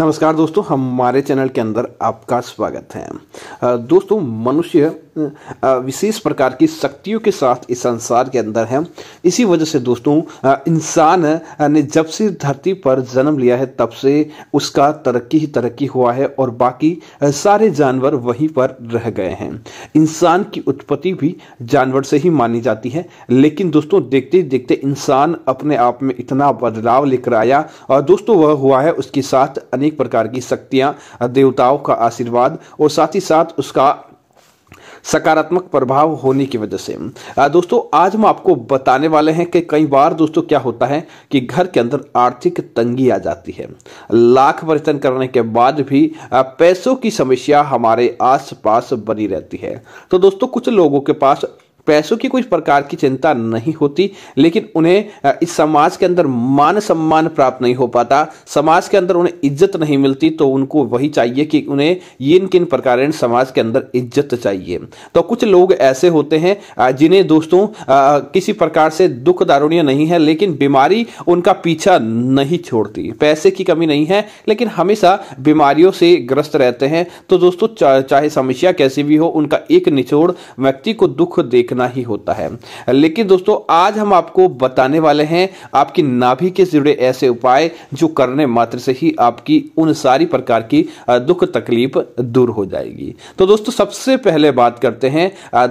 नमस्कार दोस्तों हमारे चैनल के अंदर आपका स्वागत है दोस्तों मनुष्य विशेष प्रकार की शक्तियों के साथ इस संसार के अंदर है इसी वजह से दोस्तों इंसान ने जब से धरती पर जन्म लिया है तब से उसका तरक्की ही तरक्की हुआ है और बाकी सारे जानवर वहीं पर रह गए हैं इंसान की उत्पत्ति भी जानवर से ही मानी जाती है लेकिन दोस्तों देखते देखते इंसान अपने आप में इतना बदलाव लेकर आया और दोस्तों वह हुआ है उसके साथ अनेक प्रकार की शक्तियाँ देवताओं का आशीर्वाद और साथ ही साथ उसका सकारात्मक प्रभाव होने की वजह से दोस्तों आज हम आपको बताने वाले हैं कि कई बार दोस्तों क्या होता है कि घर के अंदर आर्थिक तंगी आ जाती है लाख वर्तन करने के बाद भी पैसों की समस्या हमारे आसपास बनी रहती है तो दोस्तों कुछ लोगों के पास पैसों की कोई प्रकार की चिंता नहीं होती लेकिन उन्हें इस समाज के अंदर मान सम्मान प्राप्त नहीं हो पाता समाज के अंदर उन्हें इज्जत नहीं मिलती तो उनको वही चाहिए कि उन्हें इन किन प्रकार समाज के अंदर इज्जत चाहिए तो कुछ लोग ऐसे होते हैं जिन्हें दोस्तों किसी प्रकार से दुख दारुण्य नहीं है लेकिन बीमारी उनका पीछा नहीं छोड़ती पैसे की कमी नहीं है लेकिन हमेशा बीमारियों से ग्रस्त रहते हैं तो दोस्तों चाहे समस्या कैसी भी हो उनका एक निचोड़ व्यक्ति को दुख देखना उतना ही होता है लेकिन दोस्तों आज हम आपको बताने वाले हैं आपकी नाभि के जुड़े ऐसे उपाय जो करने मात्र से ही आपकी उन सारी प्रकार की दुख तकलीफ दूर हो जाएगी तो दोस्तों सबसे पहले बात करते हैं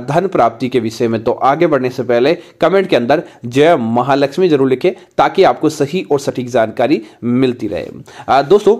धन प्राप्ति के विषय में तो आगे बढ़ने से पहले कमेंट के अंदर जय महालक्ष्मी जरूर लिखे ताकि आपको सही और सटीक जानकारी मिलती रहे दोस्तों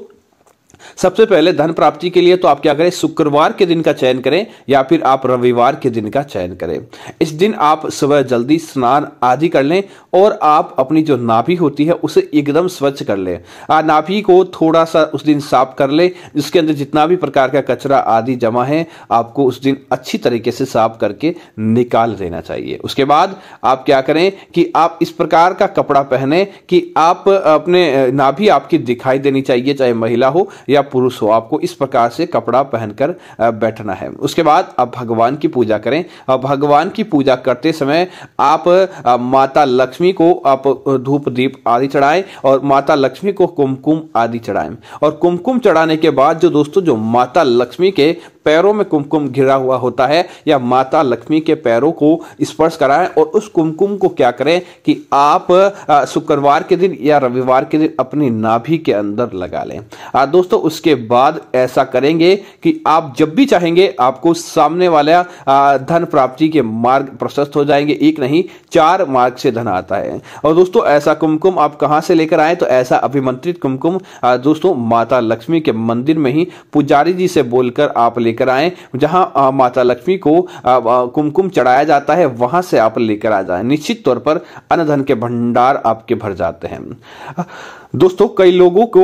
सबसे पहले धन प्राप्ति के लिए तो आप क्या करें शुक्रवार के दिन का चयन करें या फिर आप रविवार के दिन का चयन करें इस दिन आप सुबह जल्दी स्नान आदि कर लें और आप अपनी जो नाभि होती है उसे एकदम स्वच्छ कर लें नाभि को थोड़ा सा उस दिन साफ कर लें जिसके अंदर जितना भी प्रकार का कचरा आदि जमा है आपको उस दिन अच्छी तरीके से साफ करके निकाल देना चाहिए उसके बाद आप क्या करें कि आप इस प्रकार का कपड़ा पहने कि आप अपने नाभि आपकी दिखाई देनी चाहिए चाहे महिला हो या या पुरुष हो आपको इस प्रकार से कपड़ा पहनकर बैठना है उसके बाद आप भगवान की पूजा करें और भगवान की पूजा करते समय आप माता लक्ष्मी को आप धूप दीप आदि चढ़ाएं और माता लक्ष्मी को कुमकुम आदि चढ़ाएं और कुमकुम चढ़ाने के बाद जो दोस्तों जो माता लक्ष्मी के पैरों में कुमकुम घिरा हुआ होता है या माता लक्ष्मी के पैरों को स्पर्श कराएं और उस कुमकुम को क्या करें कि आप शुक्रवार के दिन या रविवार के दिन अपनी नाभि के अंदर लगा लें आ, दोस्तों उसके बाद ऐसा करेंगे कि आप जब भी चाहेंगे आपको सामने वाला धन प्राप्ति के मार्ग प्रशस्त हो जाएंगे एक नहीं चार मार्ग से धन आता है और दोस्तों ऐसा कुमकुम आप कहां से लेकर आए तो ऐसा अभिमंत्रित कुमकुम दोस्तों माता लक्ष्मी के मंदिर में ही पुजारी जी से बोलकर आप लेकर लेकर आए जहां माता लक्ष्मी को कुमकुम चढ़ाया जाता है वहां से आप लेकर आ जाए निश्चित तौर पर अन्न धन के भंडार आपके भर जाते हैं दोस्तों कई लोगों को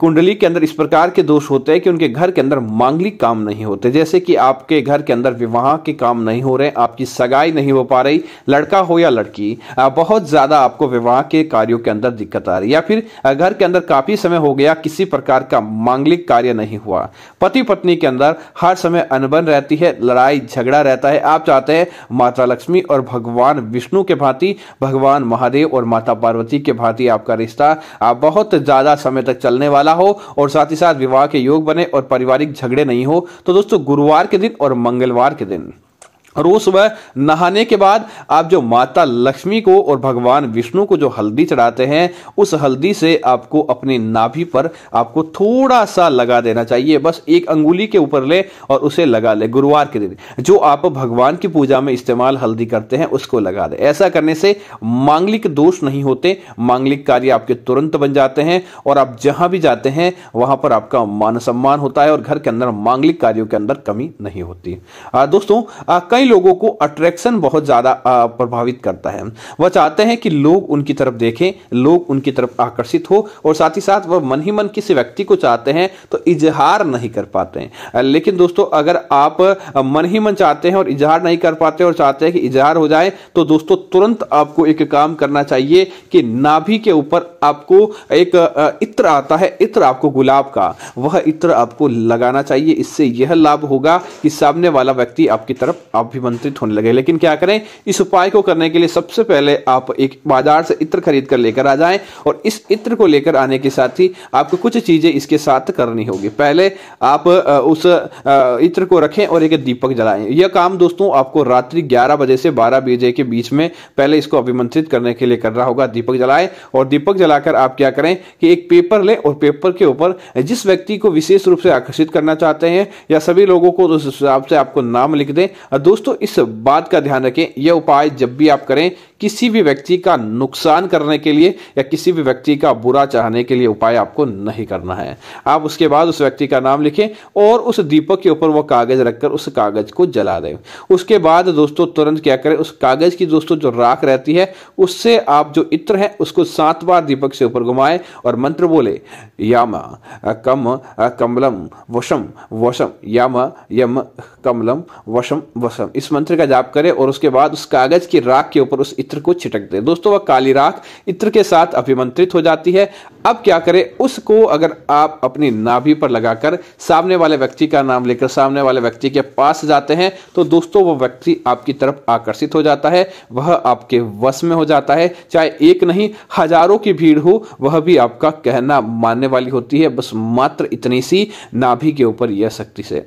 कुंडली के अंदर इस प्रकार के दोष होते हैं कि उनके घर के अंदर मांगलिक काम नहीं होते जैसे कि आपके घर के अंदर विवाह के काम नहीं हो रहे आपकी सगाई नहीं हो पा रही लड़का हो या लड़की बहुत ज़्यादा आपको विवाह के कार्यों के अंदर दिक्कत आ रही या फिर घर के अंदर काफ़ी समय हो गया किसी प्रकार का मांगलिक कार्य नहीं हुआ पति पत्नी के अंदर हर समय अनबन रहती है लड़ाई झगड़ा रहता है आप चाहते हैं माता लक्ष्मी और भगवान विष्णु के भांति भगवान महादेव और माता पार्वती के भांति आपका रिश्ता आप बहुत ज़्यादा समय तक चलने वाला हो और साथ ही साथ विवाह के योग बने और पारिवारिक झगड़े नहीं हो तो दोस्तों गुरुवार के दिन और मंगलवार के दिन रोज सुबह नहाने के बाद आप जो माता लक्ष्मी को और भगवान विष्णु को जो हल्दी चढ़ाते हैं उस हल्दी से आपको अपनी नाभि पर आपको थोड़ा सा लगा देना चाहिए बस एक अंगुली के ऊपर ले और उसे लगा ले गुरुवार के दिन जो आप भगवान की पूजा में इस्तेमाल हल्दी करते हैं उसको लगा दे ऐसा करने से मांगलिक दोष नहीं होते मांगलिक कार्य आपके तुरंत बन जाते हैं और आप जहां भी जाते हैं वहां पर आपका मान सम्मान होता है और घर के अंदर मांगलिक कार्यों के अंदर कमी नहीं होती दोस्तों कई लोगों को अट्रैक्शन बहुत ज़्यादा प्रभावित करता है वह चाहते हैं कि लोग उनकी तरफ देखें लोग उनकी तरफ आकर्षित हो और साथ ही साथ वह मन ही मन किसी व्यक्ति को चाहते हैं तो इजहार नहीं कर पाते हैं लेकिन दोस्तों अगर आप मन ही मन चाहते हैं और इजहार नहीं कर पाते और चाहते हैं कि इजहार हो जाए तो दोस्तों तुरंत आपको एक काम करना चाहिए कि नाभि के ऊपर आपको एक इत्र आता है इत्र आपको गुलाब का वह इत्र आपको लगाना चाहिए इससे यह लाभ होगा कि सामने वाला व्यक्ति आपकी तरफ आप अभिमंत्रित होने लगे लेकिन क्या करें इस उपाय को करने के लिए सबसे पहले आप एक बाजार से इत्र खरीद कर लेकर आ जाएं और इस इत्र को लेकर आने के साथ ही आपको कुछ चीजें इसके साथ करनी होगी पहले आप उस इत्र को रखें और एक दीपक जलाएं यह काम दोस्तों आपको रात्रि ग्यारह बजे से बारह बजे के बीच में पहले इसको अभिमंत्रित करने के लिए करना होगा दीपक जलाए और दीपक जलाकर आप क्या करें कि एक पेपर लें और पेपर के ऊपर जिस व्यक्ति को विशेष रूप से आकर्षित करना चाहते हैं या सभी लोगों को उस हिसाब से आपको नाम लिख दें दोस्तों दोस्तों इस बात का ध्यान रखें यह उपाय जब भी आप करें किसी भी व्यक्ति का नुकसान करने के लिए या किसी भी व्यक्ति का बुरा चाहने के लिए उपाय आपको नहीं करना है आप उसके बाद उस व्यक्ति का नाम लिखें और उस दीपक के ऊपर वह कागज रखकर उस कागज को जला दें उसके बाद दोस्तों तुरंत क्या करें उस कागज की दोस्तों जो राख रहती है उससे आप जो इत्र है उसको सात बार दीपक से ऊपर घुमाए और मंत्र बोले याम कम कमलम वशम वशम याम यम कमलम वशम वशम इस मंत्र का जाप करें और उसके बाद उस कागज की राख के ऊपर उस इत्र को छिटक दें दोस्तों वह काली राख इत्र के साथ अभिमंत्रित हो जाती है अब क्या करें उसको अगर आप अपनी नाभि पर लगाकर सामने वाले व्यक्ति का नाम लेकर सामने वाले व्यक्ति के पास जाते हैं तो दोस्तों वह व्यक्ति आपकी तरफ आकर्षित हो जाता है वह आपके वश में हो जाता है चाहे एक नहीं हजारों की भीड़ हो वह भी आपका कहना मानने वाली होती है बस मात्र इतनी सी नाभि के ऊपर यह शक्ति से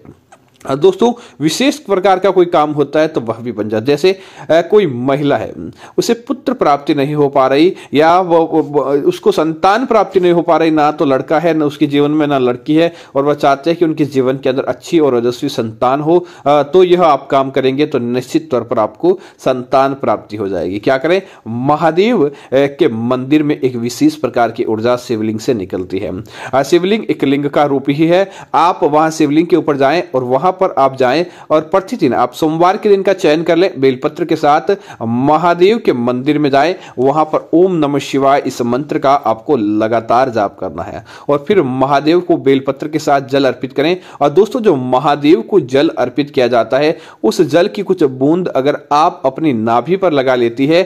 दोस्तों विशेष प्रकार का कोई काम होता है तो वह भी बन जाता है जैसे कोई महिला है उसे पुत्र प्राप्ति नहीं हो पा रही या उसको संतान प्राप्ति नहीं हो पा रही ना तो लड़का है ना उसके जीवन में ना लड़की है और वह चाहते हैं कि उनके जीवन के अंदर अच्छी और ओजस्वी संतान हो तो यह आप काम करेंगे तो निश्चित तौर पर आपको संतान प्राप्ति हो जाएगी क्या करें महादेव के मंदिर में एक विशेष प्रकार की ऊर्जा शिवलिंग से निकलती है शिवलिंग एक लिंग का रूप ही है आप वहां शिवलिंग के ऊपर जाए और वहां जगह पर आप जाएं और प्रतिदिन आप सोमवार के दिन का चयन कर लें बेलपत्र के साथ महादेव के मंदिर में जाएं वहां पर ओम नमः शिवाय इस मंत्र का आपको लगातार जाप करना है और फिर महादेव को बेलपत्र के साथ जल अर्पित करें और दोस्तों जो महादेव को जल अर्पित किया जाता है उस जल की कुछ बूंद अगर आप अपनी नाभि पर लगा लेती है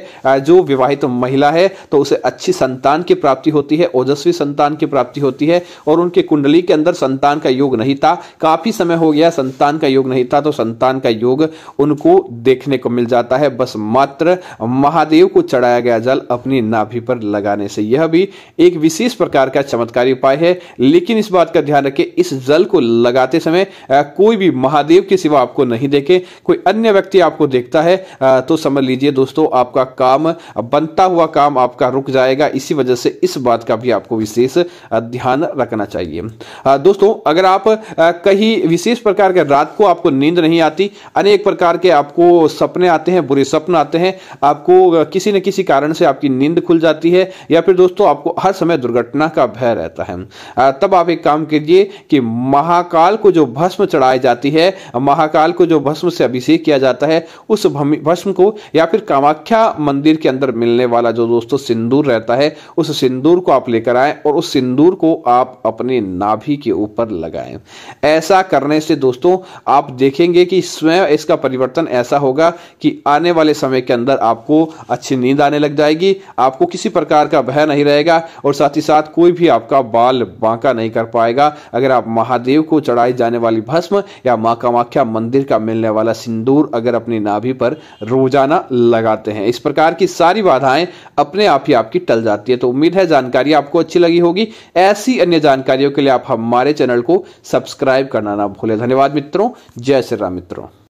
जो विवाहित तो महिला है तो उसे अच्छी संतान की प्राप्ति होती है ओजस्वी संतान की प्राप्ति होती है और उनके कुंडली के अंदर संतान का योग नहीं था काफी समय हो गया संतान संतान का योग नहीं था तो संतान का योग उनको देखने को मिल जाता है बस मात्र महादेव को चढ़ाया गया जल अपनी नाभि पर लगाने से यह भी एक विशेष प्रकार का चमत्कारी उपाय है लेकिन इस बात का ध्यान रखें इस जल को लगाते समय कोई भी महादेव के सिवा आपको नहीं देखे कोई अन्य व्यक्ति आपको देखता है तो समझ लीजिए दोस्तों आपका काम बनता हुआ काम आपका रुक जाएगा इसी वजह से इस बात का भी आपको विशेष ध्यान रखना चाहिए दोस्तों अगर आप कहीं विशेष प्रकार का अगर रात को आपको नींद नहीं आती अनेक प्रकार के आपको सपने आते हैं बुरे सपन आते हैं आपको किसी न किसी कारण से आपकी नींद खुल जाती है या फिर दोस्तों आपको हर समय दुर्घटना का भय रहता है तब आप एक काम कीजिए कि महाकाल को जो भस्म चढ़ाई जाती है महाकाल को जो भस्म से अभिषेक किया जाता है उस भस्म को या फिर कामाख्या मंदिर के अंदर मिलने वाला जो दोस्तों सिंदूर रहता है उस सिंदूर को आप लेकर आए और उस सिंदूर को आप अपने नाभि के ऊपर लगाएं ऐसा करने से दोस्तों दोस्तों आप देखेंगे कि स्वयं इसका परिवर्तन ऐसा होगा कि आने वाले समय के अंदर आपको अच्छी नींद आने लग जाएगी आपको किसी प्रकार का भय नहीं रहेगा और साथ ही साथ कोई भी आपका बाल बांका नहीं कर पाएगा अगर आप महादेव को चढ़ाई जाने वाली भस्म या माँ कामाख्या मंदिर का मिलने वाला सिंदूर अगर अपनी नाभि पर रोजाना लगाते हैं इस प्रकार की सारी बाधाएं अपने आप ही आपकी टल जाती है तो उम्मीद है जानकारी आपको अच्छी लगी होगी ऐसी अन्य जानकारियों के लिए आप हमारे चैनल को सब्सक्राइब करना ना भूलें धन्यवाद मित्रों जय श्री राम मित्रों